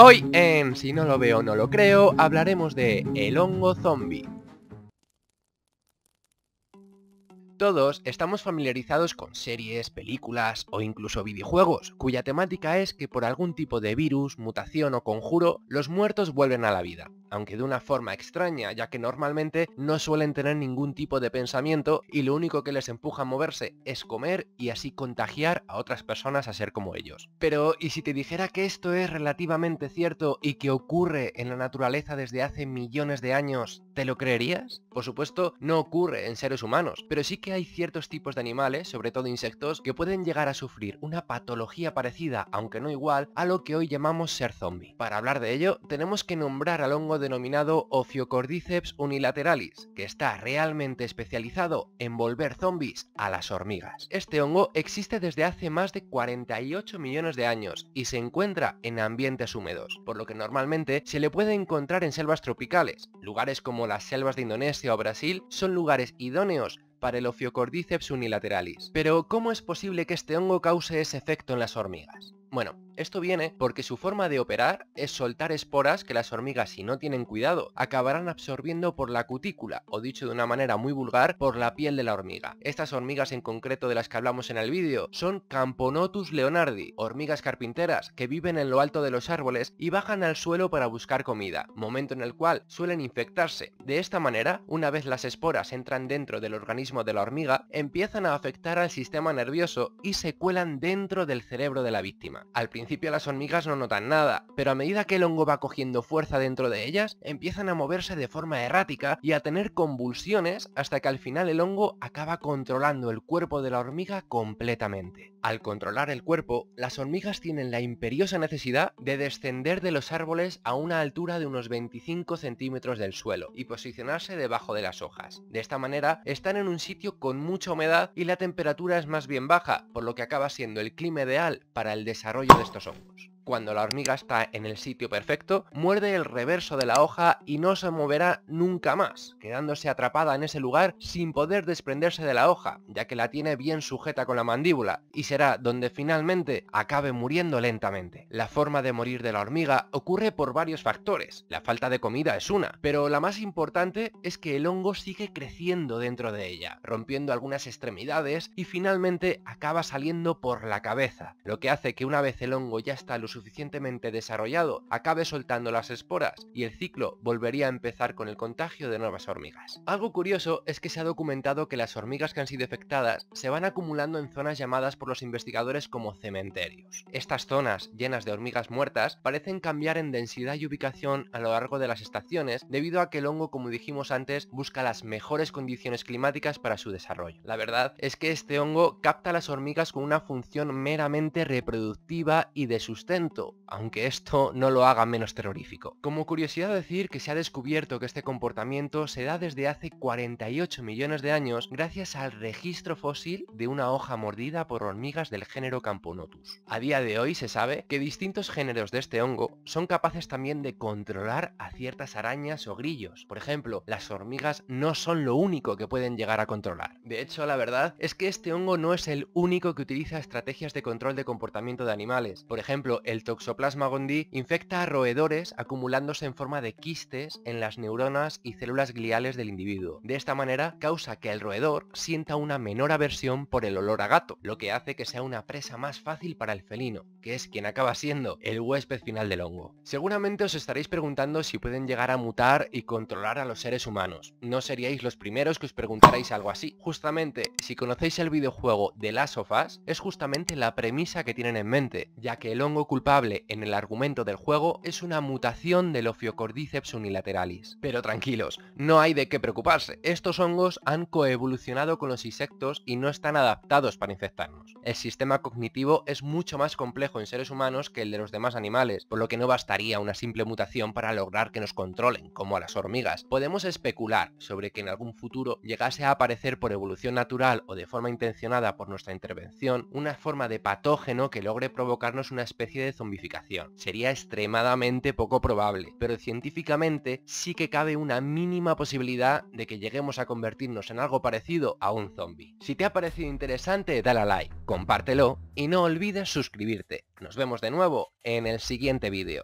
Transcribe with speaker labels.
Speaker 1: Hoy en Si no lo veo no lo creo hablaremos de el hongo zombie. Todos estamos familiarizados con series, películas o incluso videojuegos, cuya temática es que por algún tipo de virus, mutación o conjuro, los muertos vuelven a la vida, aunque de una forma extraña, ya que normalmente no suelen tener ningún tipo de pensamiento y lo único que les empuja a moverse es comer y así contagiar a otras personas a ser como ellos. Pero, ¿y si te dijera que esto es relativamente cierto y que ocurre en la naturaleza desde hace millones de años, ¿te lo creerías? Por supuesto, no ocurre en seres humanos, pero sí que hay ciertos tipos de animales, sobre todo insectos, que pueden llegar a sufrir una patología parecida, aunque no igual, a lo que hoy llamamos ser zombie. Para hablar de ello, tenemos que nombrar al hongo denominado Ophiocordyceps unilateralis, que está realmente especializado en volver zombies a las hormigas. Este hongo existe desde hace más de 48 millones de años y se encuentra en ambientes húmedos, por lo que normalmente se le puede encontrar en selvas tropicales. Lugares como las selvas de Indonesia o Brasil son lugares idóneos para el Ophiocordyceps unilateralis. Pero, ¿cómo es posible que este hongo cause ese efecto en las hormigas? Bueno, esto viene porque su forma de operar es soltar esporas que las hormigas si no tienen cuidado acabarán absorbiendo por la cutícula o dicho de una manera muy vulgar por la piel de la hormiga. Estas hormigas en concreto de las que hablamos en el vídeo son Camponotus leonardi, hormigas carpinteras que viven en lo alto de los árboles y bajan al suelo para buscar comida, momento en el cual suelen infectarse. De esta manera, una vez las esporas entran dentro del organismo de la hormiga, empiezan a afectar al sistema nervioso y se cuelan dentro del cerebro de la víctima. Al principio las hormigas no notan nada, pero a medida que el hongo va cogiendo fuerza dentro de ellas, empiezan a moverse de forma errática y a tener convulsiones hasta que al final el hongo acaba controlando el cuerpo de la hormiga completamente. Al controlar el cuerpo, las hormigas tienen la imperiosa necesidad de descender de los árboles a una altura de unos 25 centímetros del suelo y posicionarse debajo de las hojas. De esta manera, están en un sitio con mucha humedad y la temperatura es más bien baja, por lo que acaba siendo el clima ideal para el desarrollo de estos estos hongos cuando la hormiga está en el sitio perfecto, muerde el reverso de la hoja y no se moverá nunca más, quedándose atrapada en ese lugar sin poder desprenderse de la hoja, ya que la tiene bien sujeta con la mandíbula, y será donde finalmente acabe muriendo lentamente. La forma de morir de la hormiga ocurre por varios factores, la falta de comida es una, pero la más importante es que el hongo sigue creciendo dentro de ella, rompiendo algunas extremidades y finalmente acaba saliendo por la cabeza, lo que hace que una vez el hongo ya está lo suficientemente desarrollado acabe soltando las esporas y el ciclo volvería a empezar con el contagio de nuevas hormigas. Algo curioso es que se ha documentado que las hormigas que han sido afectadas se van acumulando en zonas llamadas por los investigadores como cementerios. Estas zonas, llenas de hormigas muertas, parecen cambiar en densidad y ubicación a lo largo de las estaciones debido a que el hongo, como dijimos antes, busca las mejores condiciones climáticas para su desarrollo. La verdad es que este hongo capta las hormigas con una función meramente reproductiva y de sustento aunque esto no lo haga menos terrorífico. Como curiosidad decir que se ha descubierto que este comportamiento se da desde hace 48 millones de años gracias al registro fósil de una hoja mordida por hormigas del género Camponotus. A día de hoy se sabe que distintos géneros de este hongo son capaces también de controlar a ciertas arañas o grillos. Por ejemplo, las hormigas no son lo único que pueden llegar a controlar. De hecho, la verdad es que este hongo no es el único que utiliza estrategias de control de comportamiento de animales. Por ejemplo, el Toxoplasma gondii infecta a roedores acumulándose en forma de quistes en las neuronas y células gliales del individuo. De esta manera causa que el roedor sienta una menor aversión por el olor a gato, lo que hace que sea una presa más fácil para el felino, que es quien acaba siendo el huésped final del hongo. Seguramente os estaréis preguntando si pueden llegar a mutar y controlar a los seres humanos. No seríais los primeros que os preguntarais algo así. Justamente, si conocéis el videojuego de las sofás, es justamente la premisa que tienen en mente, ya que el hongo en el argumento del juego es una mutación del Ophiocordyceps unilateralis. Pero tranquilos, no hay de qué preocuparse, estos hongos han coevolucionado con los insectos y no están adaptados para infectarnos. El sistema cognitivo es mucho más complejo en seres humanos que el de los demás animales, por lo que no bastaría una simple mutación para lograr que nos controlen, como a las hormigas. Podemos especular sobre que en algún futuro llegase a aparecer por evolución natural o de forma intencionada por nuestra intervención una forma de patógeno que logre provocarnos una especie de zombificación. Sería extremadamente poco probable, pero científicamente sí que cabe una mínima posibilidad de que lleguemos a convertirnos en algo parecido a un zombie. Si te ha parecido interesante, dale a like, compártelo y no olvides suscribirte. Nos vemos de nuevo en el siguiente vídeo.